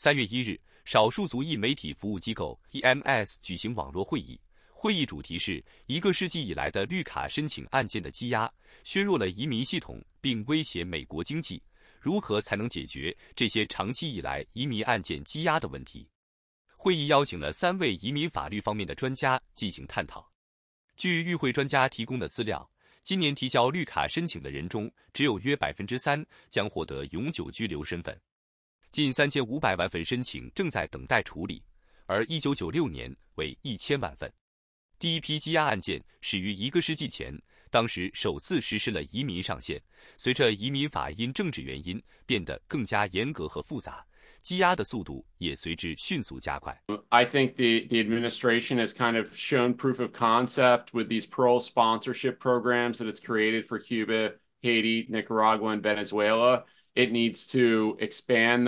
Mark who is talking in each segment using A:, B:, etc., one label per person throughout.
A: 三月一日，少数族裔媒体服务机构 EMS 举行网络会议，会议主题是“一个世纪以来的绿卡申请案件的积压，削弱了移民系统，并威胁美国经济。如何才能解决这些长期以来移民案件积压的问题？”会议邀请了三位移民法律方面的专家进行探讨。据与会专家提供的资料，今年提交绿卡申请的人中，只有约百分之三将获得永久居留身份。近三千五百万份申请正在等待处理，而一九九六年为一千万份。第一批羁押案件始于一个世纪前，当时首次实施了移民上限。随着移民法因政治原因变得更加严格和复杂，羁押的速度也随之迅速加快。
B: I think the the administration has kind of shown proof of concept with these parole sponsorship programs that it's created for Cuba, Haiti, Nicaragua, and Venezuela. it to those to needs expand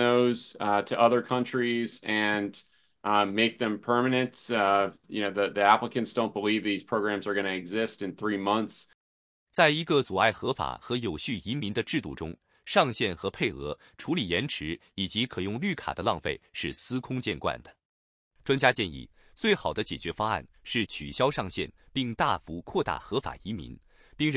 B: these programs are going to exist in three months. 在一个阻碍合
A: 法和有序移民的制度中，上限和配额、处理延迟以及可用绿卡的浪费是司空见惯的。专家建议，最好的解决方案是取消上限，并大幅扩大合法移民。I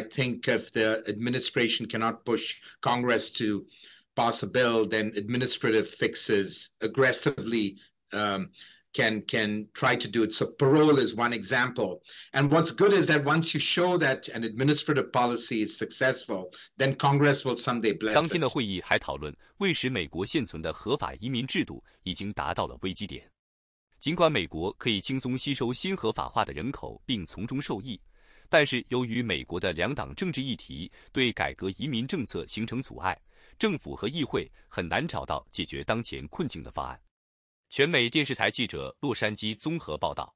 C: think if the administration cannot push Congress to pass a bill, then administrative fixes aggressively um, can can try to do it. So parole is one example. And what's good is that once you show that an administrative policy is successful, then Congress will someday bless. 当天
A: 的会议还讨论，为使美国现存的合法移民制度已经达到了危机点。尽管美国可以轻松吸收新合法化的人口并从中受益，但是由于美国的两党政治议题对改革移民政策形成阻碍，政府和议会很难找到解决当前困境的方案。全美电视台记者洛杉矶综合报道。